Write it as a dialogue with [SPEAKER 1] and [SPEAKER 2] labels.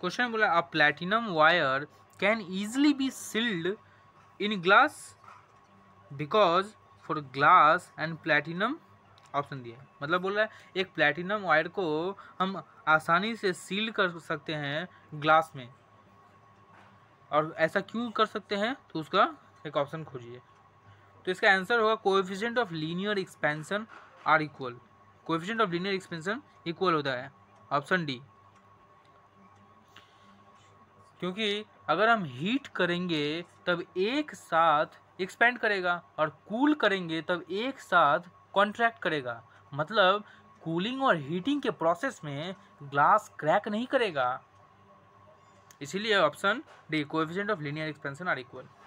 [SPEAKER 1] question बोला a platinum wire can easily be sealed in glass because for glass and platinum option दिया है मतलब बोल रहा है एक प्लेटिनम वायर को हम आसानी से सील कर सकते हैं ग्लास में और ऐसा क्यों कर सकते हैं तो उसका एक ऑप्शन खोजिए तो इसका आंसर होगा coefficient of linear expansion are equal coefficient of linear expansion equal होता है ऑप्शन डी क्योंकि अगर हम हीट करेंगे तब एक साथ एक्सपेंड करेगा और कूल करेंगे तब एक साथ कॉन्ट्रैक्ट करेगा मतलब कूलिंग और हीटिंग के प्रोसेस में ग्लास क्रैक नहीं करेगा इसीलिए option D coefficient of linear expansion are equal